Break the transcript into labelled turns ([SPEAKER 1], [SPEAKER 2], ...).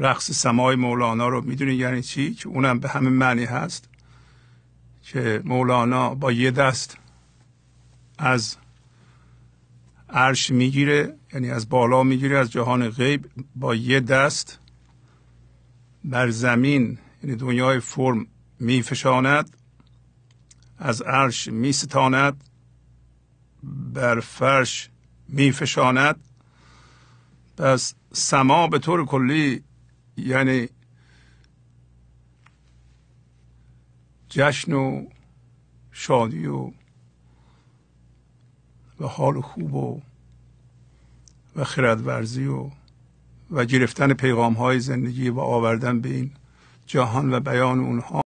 [SPEAKER 1] رقص سمای مولانا رو میدونین یعنی چی که اونم به همه معنی هست که مولانا با یه دست از عرش میگیره یعنی از بالا میگیره از جهان غیب با یه دست بر زمین یعنی دنیای فرم میفشاند از عرش میستاند بر فرش میفشاند پس سما به طور کلی یعنی جشن و شادی و و حال خوب و و خردورزی و و گرفتن پیغام های زندگی و آوردن به این جهان و بیان اونها